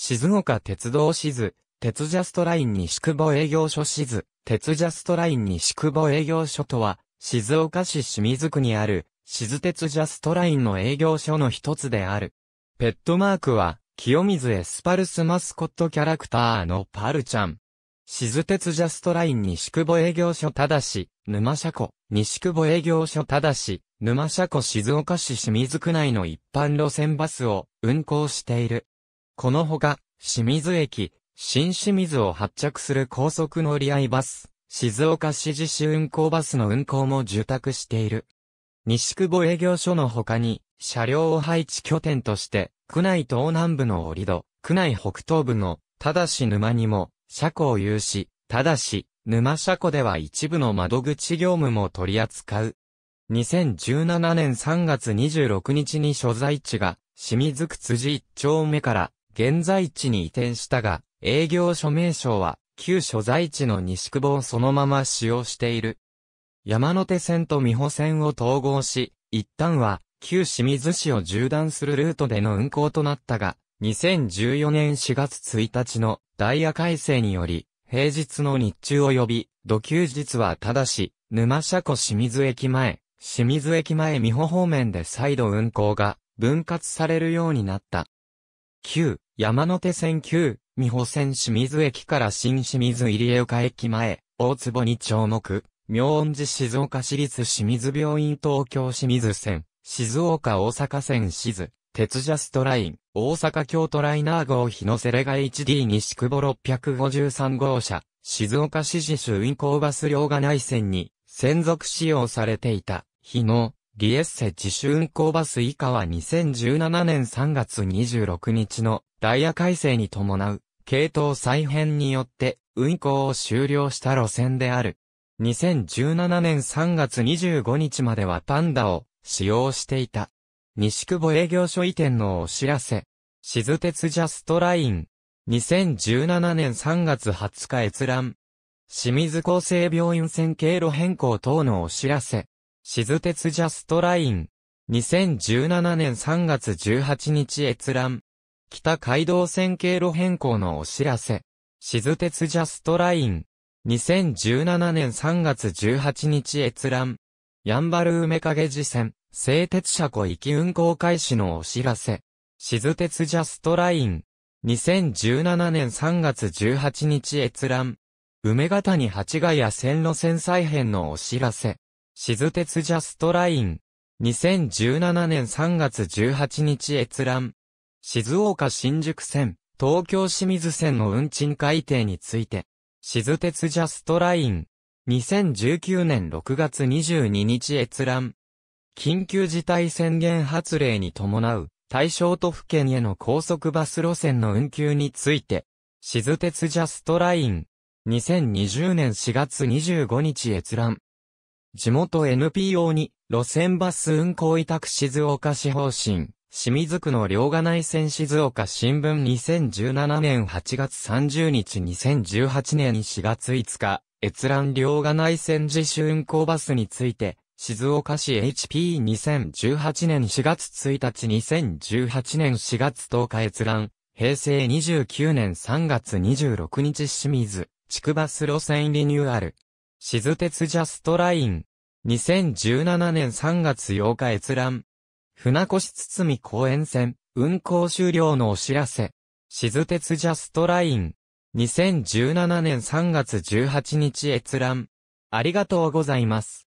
静岡鉄道支図、鉄ジャストライン西久保営業所支図、鉄ジャストライン西久保営業所とは、静岡市清水区にある、静鉄ジャストラインの営業所の一つである。ペットマークは、清水エスパルスマスコットキャラクターのパルちゃん。静鉄ジャストライン西久保営業所ただし、沼車庫、西久保営業所ただし、沼車庫静岡市清水区内の一般路線バスを運行している。このほか、清水駅、新清水を発着する高速乗り合いバス、静岡市自主運行バスの運行も受託している。西久保営業所の他に、車両を配置拠点として、区内東南部の折戸、区内北東部の、ただし沼にも、車庫を有し、ただし、沼車庫では一部の窓口業務も取り扱う。2017年3月26日に所在地が、清水区辻1丁目から現在地に移転したが、営業所名称は、旧所在地の西久保をそのまま使用している。山手線と美保線を統合し、一旦は、旧清水市を縦断するルートでの運行となったが、2014年4月1日のダイヤ改正により、平日の日中及び、土休日はただし、沼車湖清水駅前、清水駅前美保方面で再度運行が分割されるようになった。旧、山手線9、美保線清水駅から新清水入江岡駅前、大坪に町目、明恩寺静岡市立清水病院東京清水線、静岡大阪線静、鉄ジャストライン、大阪京都ライナー号日のセレガ HD 西久保653号車、静岡市自主運行バス両が内線に、専属使用されていた、日の、リエッセ自主運行バス以下は2017年3月26日のダイヤ改正に伴う系統再編によって運行を終了した路線である。2017年3月25日まではパンダを使用していた。西久保営業所移転のお知らせ。静鉄ジャストライン。2017年3月20日閲覧。清水厚生病院線経路変更等のお知らせ。しず鉄ジャストライン。2017年3月18日閲覧。北街道線経路変更のお知らせ。しず鉄ジャストライン。2017年3月18日閲覧。ヤンバル梅影寺線、製鉄車庫行き運行開始のお知らせ。しず鉄ジャストライン。2017年3月18日閲覧。梅ヶ谷八ヶ谷線路線再編のお知らせ。静鉄ジャストライン。2017年3月18日閲覧。静岡新宿線、東京清水線の運賃改定について。静鉄ジャストライン。2019年6月22日閲覧。緊急事態宣言発令に伴う対象都府県への高速バス路線の運休について、静鉄ジャストライン、2020年4月25日閲覧。地元 NPO に、路線バス運行委託静岡市方針、清水区の両金内線静岡新聞2017年8月30日2018年4月5日、閲覧両金内線自主運行バスについて、静岡市 HP2018 年4月1日2018年4月10日閲覧、平成29年3月26日清水、地区バス路線リニューアル。静鉄ジャストライン。2017年3月8日閲覧。船越堤公園線、運行終了のお知らせ。静鉄ジャストライン。2017年3月18日閲覧。ありがとうございます。